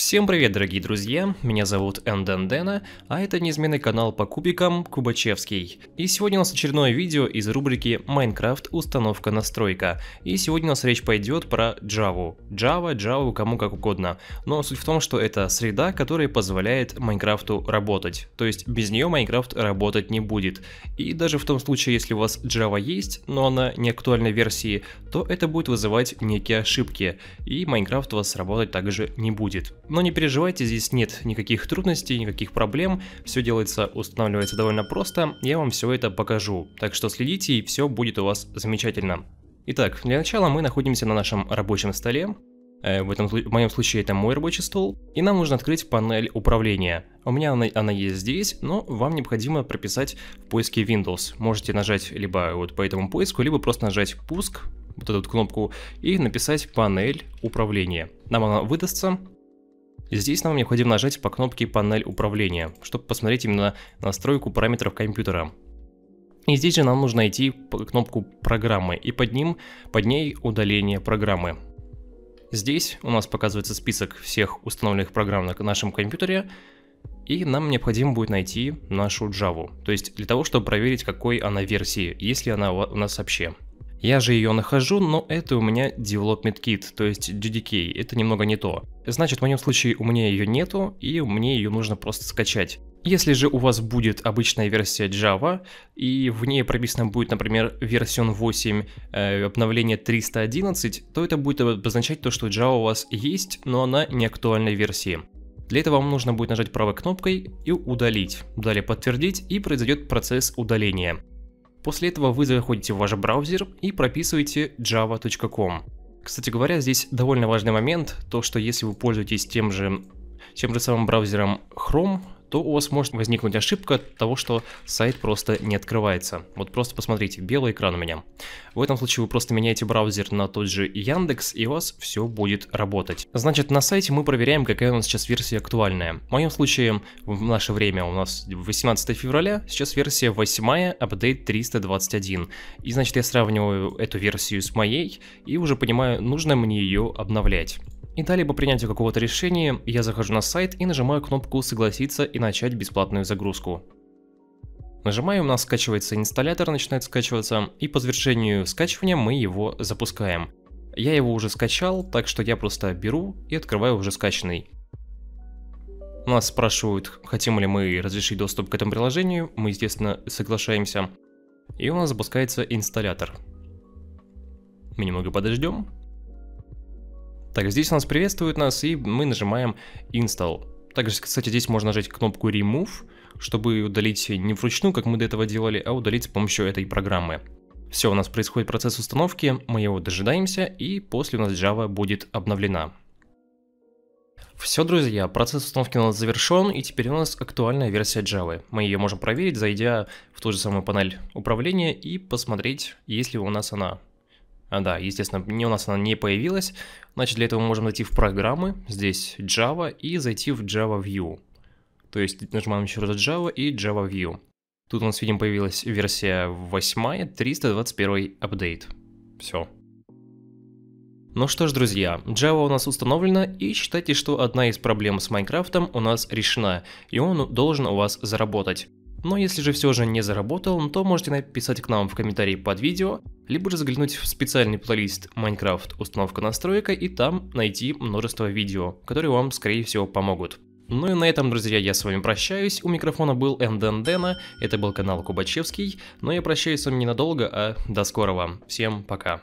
Всем привет, дорогие друзья, меня зовут Энден Дэна, а это неизменный канал по кубикам Кубачевский. И сегодня у нас очередное видео из рубрики Майнкрафт установка настройка. И сегодня у нас речь пойдет про Java. Java, Java, кому как угодно. Но суть в том, что это среда, которая позволяет Майнкрафту работать. То есть без нее Майнкрафт работать не будет. И даже в том случае, если у вас Java есть, но она не актуальной версии, то это будет вызывать некие ошибки, и Майнкрафт у вас работать также не будет. Но не переживайте, здесь нет никаких трудностей, никаких проблем, все делается, устанавливается довольно просто, я вам все это покажу. Так что следите и все будет у вас замечательно. Итак, для начала мы находимся на нашем рабочем столе, э, в, этом, в моем случае это мой рабочий стол, и нам нужно открыть панель управления. У меня она, она есть здесь, но вам необходимо прописать в поиске Windows. Можете нажать либо вот по этому поиску, либо просто нажать «Пуск», вот эту кнопку, и написать «Панель управления». Нам она выдастся, Здесь нам необходимо нажать по кнопке «Панель управления», чтобы посмотреть именно настройку параметров компьютера. И здесь же нам нужно найти кнопку «Программы» и под, ним, под ней «Удаление программы». Здесь у нас показывается список всех установленных программ на нашем компьютере, и нам необходимо будет найти нашу Java, то есть для того, чтобы проверить, какой она версии, если она у нас вообще. Я же ее нахожу, но это у меня Development Kit, то есть DDK, это немного не то. Значит, в моем случае у меня ее нету, и мне ее нужно просто скачать. Если же у вас будет обычная версия Java, и в ней прописано будет, например, версион 8, э, обновление 311, то это будет обозначать то, что Java у вас есть, но она не актуальной версии. Для этого вам нужно будет нажать правой кнопкой и удалить. Далее подтвердить и произойдет процесс удаления. После этого вы заходите в ваш браузер и прописываете java.com. Кстати говоря, здесь довольно важный момент, то что если вы пользуетесь тем же, тем же самым браузером Chrome, то у вас может возникнуть ошибка от того, что сайт просто не открывается. Вот просто посмотрите, белый экран у меня. В этом случае вы просто меняете браузер на тот же Яндекс, и у вас все будет работать. Значит, на сайте мы проверяем, какая у нас сейчас версия актуальная. В моем случае, в наше время у нас 18 февраля, сейчас версия 8, апдейт 321. И значит, я сравниваю эту версию с моей и уже понимаю, нужно мне ее обновлять. И далее по принятию какого-то решения я захожу на сайт и нажимаю кнопку «Согласиться» и начать бесплатную загрузку. Нажимаю, у нас скачивается инсталлятор, начинает скачиваться, и по завершению скачивания мы его запускаем. Я его уже скачал, так что я просто беру и открываю уже скачанный. Нас спрашивают, хотим ли мы разрешить доступ к этому приложению, мы, естественно, соглашаемся. И у нас запускается инсталлятор. Мы немного подождем. Так, здесь у нас приветствуют нас, и мы нажимаем Install. Также, кстати, здесь можно нажать кнопку Remove, чтобы удалить не вручную, как мы до этого делали, а удалить с помощью этой программы. Все, у нас происходит процесс установки, мы его дожидаемся, и после у нас Java будет обновлена. Все, друзья, процесс установки у нас завершен, и теперь у нас актуальная версия Java. Мы ее можем проверить, зайдя в ту же самую панель управления и посмотреть, есть ли у нас она. А, да, естественно, не у нас она не появилась. Значит, для этого мы можем зайти в программы, здесь Java, и зайти в Java View. То есть нажимаем еще раз Java и Java View. Тут у нас, видим, появилась версия 8, 321 апдейт. Все. Ну что ж, друзья, Java у нас установлена, и считайте, что одна из проблем с Майнкрафтом у нас решена, и он должен у вас заработать. Но если же все же не заработал, то можете написать к нам в комментарии под видео, либо же заглянуть в специальный плейлист Minecraft установка настройка и там найти множество видео, которые вам скорее всего помогут. Ну и на этом, друзья, я с вами прощаюсь. У микрофона был Энден Дэна, это был канал Кубачевский, но ну я прощаюсь с вами ненадолго, а до скорого. Всем пока.